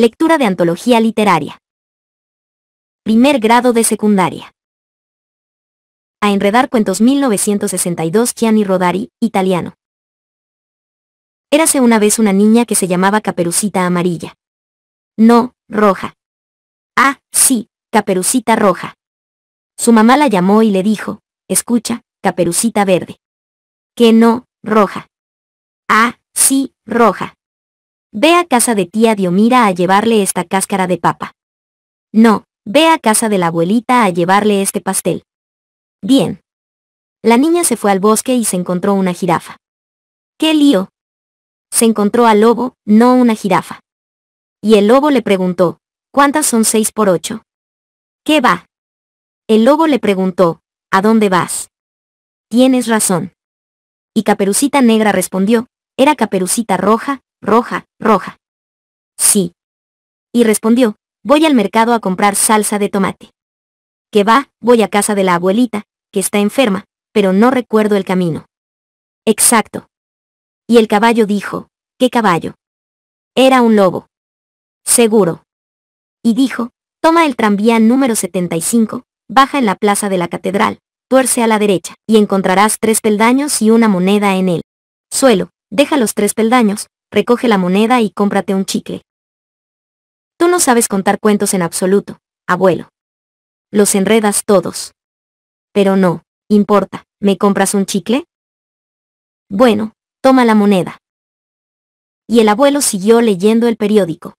Lectura de antología literaria. Primer grado de secundaria. A enredar cuentos 1962 Gianni Rodari, italiano. Érase una vez una niña que se llamaba Caperucita Amarilla. No, roja. Ah, sí, Caperucita Roja. Su mamá la llamó y le dijo, escucha, Caperucita Verde. Que no, roja. Ah, sí, roja. Ve a casa de tía Diomira a llevarle esta cáscara de papa. No, ve a casa de la abuelita a llevarle este pastel. Bien. La niña se fue al bosque y se encontró una jirafa. ¡Qué lío! Se encontró al lobo, no una jirafa. Y el lobo le preguntó, ¿cuántas son seis por ocho? ¿Qué va? El lobo le preguntó, ¿a dónde vas? Tienes razón. Y Caperucita Negra respondió, era Caperucita Roja, roja, roja. Sí. Y respondió, voy al mercado a comprar salsa de tomate. Que va, voy a casa de la abuelita, que está enferma, pero no recuerdo el camino. Exacto. Y el caballo dijo, ¿qué caballo? Era un lobo. Seguro. Y dijo, toma el tranvía número 75, baja en la plaza de la catedral, tuerce a la derecha, y encontrarás tres peldaños y una moneda en él. Suelo, deja los tres peldaños, recoge la moneda y cómprate un chicle. Tú no sabes contar cuentos en absoluto, abuelo. Los enredas todos. Pero no, importa, ¿me compras un chicle? Bueno, toma la moneda. Y el abuelo siguió leyendo el periódico.